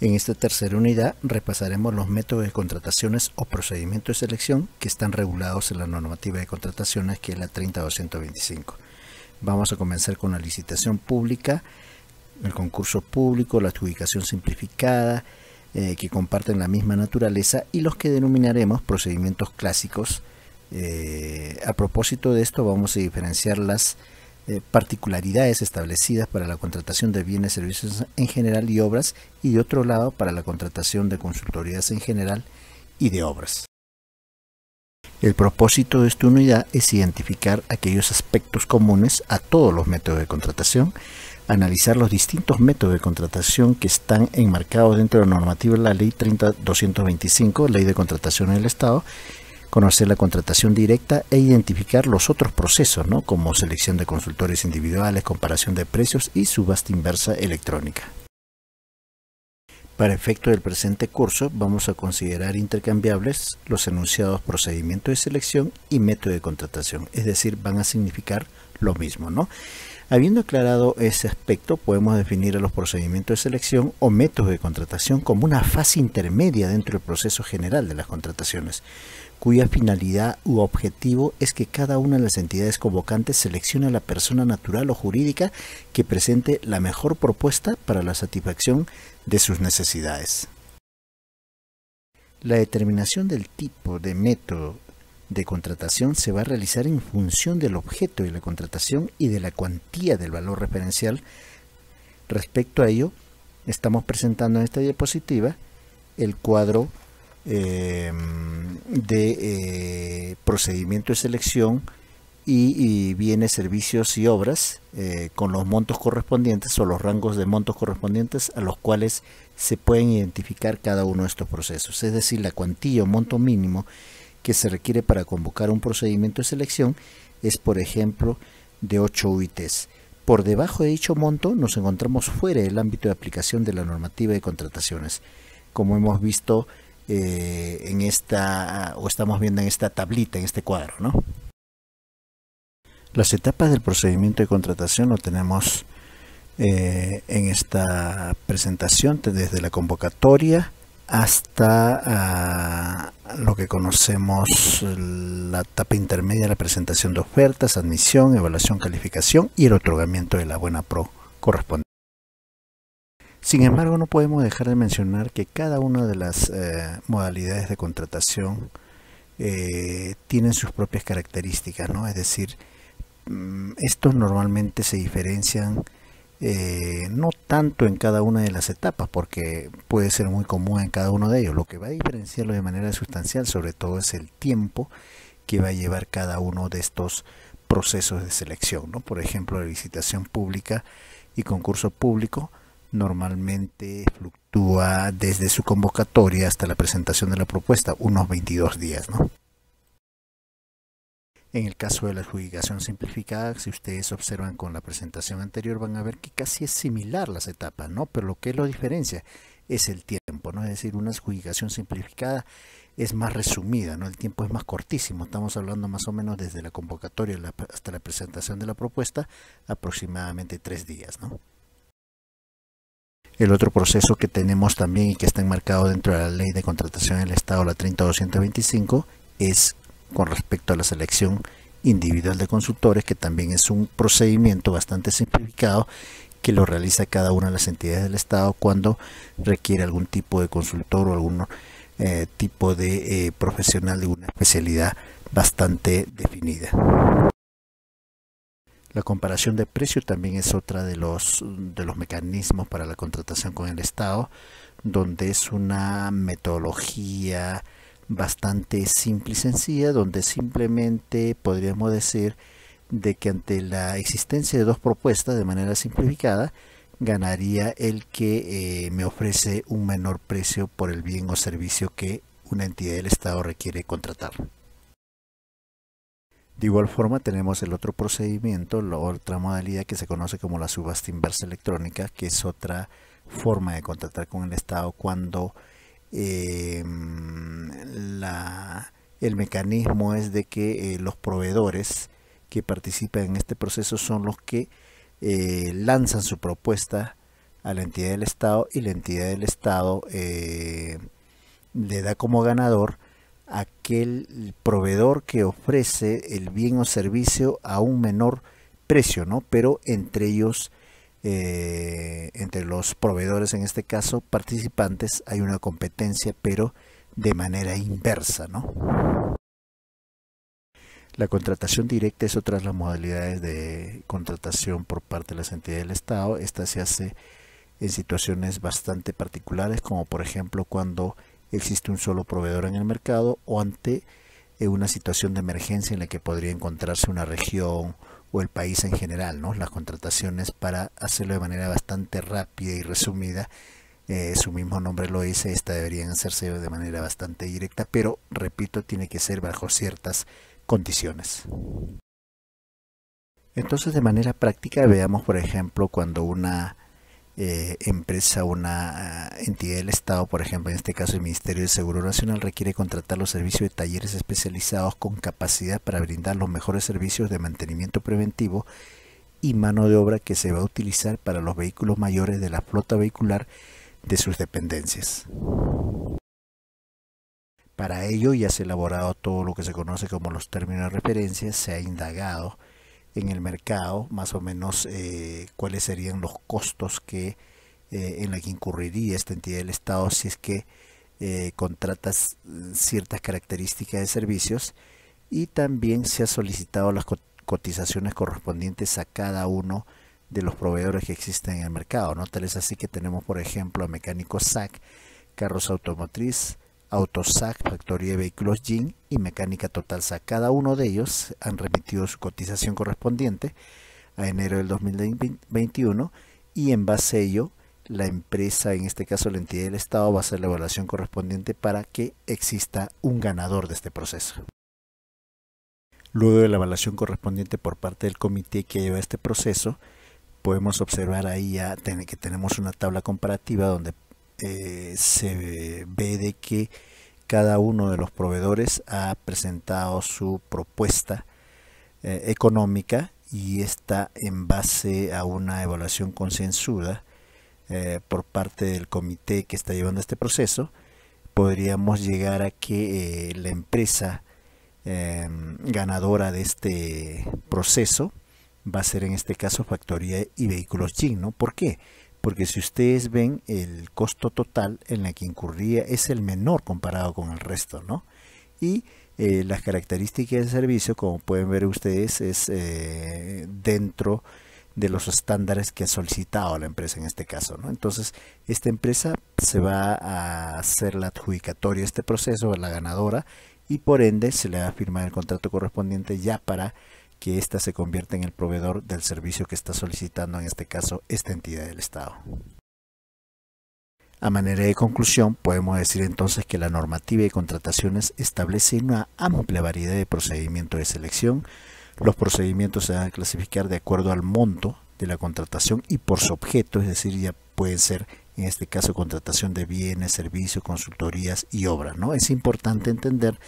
En esta tercera unidad repasaremos los métodos de contrataciones o procedimientos de selección que están regulados en la normativa de contrataciones que es la 30225. Vamos a comenzar con la licitación pública, el concurso público, la adjudicación simplificada, eh, que comparten la misma naturaleza y los que denominaremos procedimientos clásicos. Eh, a propósito de esto vamos a diferenciar las eh, particularidades establecidas para la contratación de bienes, servicios en general y obras, y de otro lado para la contratación de consultorías en general y de obras. El propósito de esta unidad es identificar aquellos aspectos comunes a todos los métodos de contratación, analizar los distintos métodos de contratación que están enmarcados dentro de la normativa de la Ley 30225, Ley de Contratación en el Estado, conocer la contratación directa e identificar los otros procesos, ¿no? como selección de consultores individuales, comparación de precios y subasta inversa electrónica. Para efecto del presente curso vamos a considerar intercambiables los enunciados procedimiento de selección y método de contratación, es decir, van a significar lo mismo. ¿no? Habiendo aclarado ese aspecto, podemos definir a los procedimientos de selección o métodos de contratación como una fase intermedia dentro del proceso general de las contrataciones cuya finalidad u objetivo es que cada una de las entidades convocantes seleccione a la persona natural o jurídica que presente la mejor propuesta para la satisfacción de sus necesidades. La determinación del tipo de método de contratación se va a realizar en función del objeto de la contratación y de la cuantía del valor referencial. Respecto a ello, estamos presentando en esta diapositiva el cuadro Em, de eh, procedimiento de selección y, viene bienes, servicios y obras eh, con los montos correspondientes o los rangos de montos correspondientes a los cuales se pueden identificar cada uno de estos procesos, es decir, la cuantía o monto mínimo que se requiere para convocar un procedimiento de selección es, por ejemplo, de 8 UITs. Por debajo de dicho monto nos encontramos fuera del ámbito de aplicación de la normativa de contrataciones. Como hemos visto, eh, en esta, o estamos viendo en esta tablita, en este cuadro, Las etapas del procedimiento de contratación lo tenemos eh, en esta presentación desde la convocatoria hasta ah, lo que conocemos la etapa intermedia, la presentación de ofertas, admisión, evaluación, calificación y el otorgamiento de la buena pro correspondiente. Sin embargo, no podemos dejar de mencionar que cada una de las eh, modalidades de contratación eh, tienen sus propias características, ¿no? Es decir, mm, estos normalmente se diferencian eh, no tanto en cada una de las etapas, porque puede ser muy común en cada uno de ellos. Lo que va a diferenciarlo de manera sustancial, sobre todo, es el tiempo que va a llevar cada uno de estos procesos de selección, ¿no? Por ejemplo, la licitación pública y concurso público normalmente fluctúa desde su convocatoria hasta la presentación de la propuesta, unos 22 días. ¿no? En el caso de la adjudicación simplificada, si ustedes observan con la presentación anterior, van a ver que casi es similar las etapas, ¿no? Pero lo que lo diferencia es el tiempo, ¿no? Es decir, una adjudicación simplificada es más resumida, ¿no? El tiempo es más cortísimo. Estamos hablando más o menos desde la convocatoria hasta la presentación de la propuesta, aproximadamente tres días, ¿no? El otro proceso que tenemos también y que está enmarcado dentro de la Ley de Contratación del Estado, la 30225, es con respecto a la selección individual de consultores, que también es un procedimiento bastante simplificado que lo realiza cada una de las entidades del Estado cuando requiere algún tipo de consultor o algún eh, tipo de eh, profesional de una especialidad bastante definida. La comparación de precio también es otra de los, de los mecanismos para la contratación con el Estado, donde es una metodología bastante simple y sencilla, donde simplemente podríamos decir de que ante la existencia de dos propuestas de manera simplificada, ganaría el que eh, me ofrece un menor precio por el bien o servicio que una entidad del Estado requiere contratar. De igual forma tenemos el otro procedimiento, la otra modalidad que se conoce como la subasta inversa electrónica, que es otra forma de contratar con el Estado cuando em, el mecanismo es de que eh, los proveedores que participan en este proceso son los que eh, lanzan su propuesta a la entidad del Estado y la entidad del Estado eh, le da como ganador aquel proveedor que ofrece el bien o servicio a un menor precio, ¿no? Pero entre ellos, eh, entre los proveedores en este caso, participantes, hay una competencia, pero de manera inversa, ¿no? La contratación directa es otra de las modalidades de contratación por parte de las entidades del Estado. Esta se hace en situaciones bastante particulares, como por ejemplo cuando existe un solo proveedor en el mercado o ante eh, una situación de emergencia en la que podría encontrarse una región o el país en general, ¿no? Las contrataciones para hacerlo de manera bastante rápida y resumida, eh, su mismo nombre lo dice, esta deberían hacerse de manera bastante directa, pero repito, tiene que ser bajo ciertas condiciones. Entonces, de manera práctica, veamos, por ejemplo, cuando una empresa eh, empresa, una ah, entidad del Estado, por ejemplo, en este caso el Ministerio de Seguro Nacional, requiere contratar los servicios de talleres especializados con capacidad para brindar los mejores servicios de mantenimiento preventivo y mano de obra que se va a utilizar para los vehículos mayores de la flota vehicular de sus dependencias. Para ello ya se ha elaborado todo lo que se conoce como los términos de referencia, se ha indagado en el mercado, más o menos eh, cuáles serían los costos que eh, en la que incurriría esta entidad del Estado si es que contrata eh, contratas ciertas características de servicios y también se ha solicitado las cotizaciones correspondientes a cada uno de los proveedores que existen en el mercado. ¿no? Tal es así que tenemos, por ejemplo, a Mecánico SAC, Carros Automotriz, AutoSAC, Factoría de Vehículos GIN y Mecánica Total SAC. Cada uno de ellos han remitido su cotización correspondiente a enero del 2021 y en base a ello la empresa, en este caso la entidad del Estado, va a hacer la evaluación correspondiente para que exista un ganador de este proceso. Luego de la evaluación correspondiente por parte del comité que lleva este proceso, podemos observar ahí ya que tenemos una tabla comparativa donde eh, se ve de que cada uno de los proveedores ha presentado su propuesta eh, económica y está en base a una evaluación consensuada eh, por parte del comité que está llevando este proceso, podríamos llegar a que la empresa em, ganadora de este proceso va a ser en este caso Factoría y Vehículos Chino. ¿no? ¿Por qué? porque si ustedes ven el costo total en la que incurría es el menor comparado con el resto, ¿no? Y eh, las características del servicio, como pueden ver ustedes, es eh, dentro de los estándares que ha solicitado la empresa en este caso. ¿no? Entonces, esta empresa se va a hacer la adjudicatoria de este proceso, la ganadora, y por ende se le va a firmar el contrato correspondiente ya para que ésta se convierta en el proveedor del servicio que está solicitando, en este caso, esta entidad del Estado. A manera de conclusión, podemos decir entonces que la normativa de contrataciones establece una amplia variedad de procedimientos de selección. Los procedimientos se van a clasificar de acuerdo al monto de la contratación y por su objeto, es decir, ya pueden ser en este caso contratación de bienes, servicios, consultorías y obras. ¿no? Es importante entender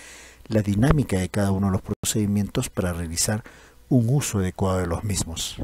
la dinámica de cada uno de los procedimientos para realizar un uso adecuado de los mismos.